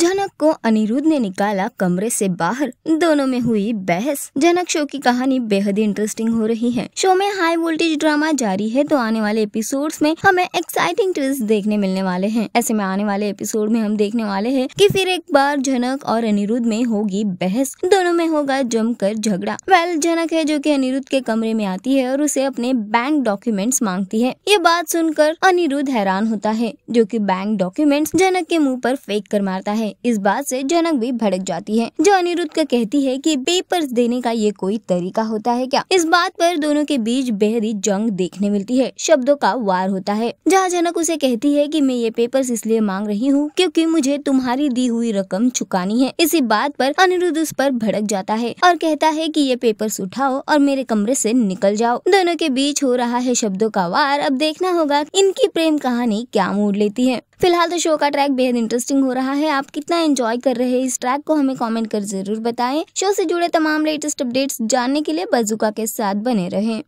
जनक को अनिरुद्ध ने निकाला कमरे से बाहर दोनों में हुई बहस जनक शो की कहानी बेहद इंटरेस्टिंग हो रही है शो में हाई वोल्टेज ड्रामा जारी है तो आने वाले एपिसोड में हमें एक्साइटिंग ट्विस्ट देखने मिलने वाले है ऐसे में आने वाले एपिसोड में हम देखने वाले है की फिर एक बार जनक और अनिरुद्ध में होगी बहस दोनों में होगा जमकर झगड़ा वेल जनक है जो की अनिरुद्ध के कमरे में आती है और उसे अपने बैंक डॉक्यूमेंट्स मांगती है ये बात सुनकर अनिरुद्ध हैरान होता है जो की बैंक डॉक्यूमेंट्स जनक के मुँह आरोप फेंक कर मारता है है इस बात से जनक भी भड़क जाती है जो अनिरुद्ध का कहती है कि पेपर्स देने का ये कोई तरीका होता है क्या इस बात पर दोनों के बीच बेहरी जंग देखने मिलती है शब्दों का वार होता है जहाँ जनक उसे कहती है कि मैं ये पेपर्स इसलिए मांग रही हूँ क्योंकि मुझे तुम्हारी दी हुई रकम चुकानी है इसी बात पर अनिरुद्ध उस पर भड़क जाता है और कहता है कि ये पेपर्स उठाओ और मेरे कमरे से निकल जाओ दोनों के बीच हो रहा है शब्दों का वार अब देखना होगा इनकी प्रेम कहानी क्या मोड़ लेती है फिलहाल तो शो का ट्रैक बेहद इंटरेस्टिंग हो रहा है आप कितना एंजॉय कर रहे हैं इस ट्रैक को हमें कमेंट कर जरूर बताएं शो से जुड़े तमाम लेटेस्ट अपडेट्स जानने के लिए बजुका के साथ बने रहें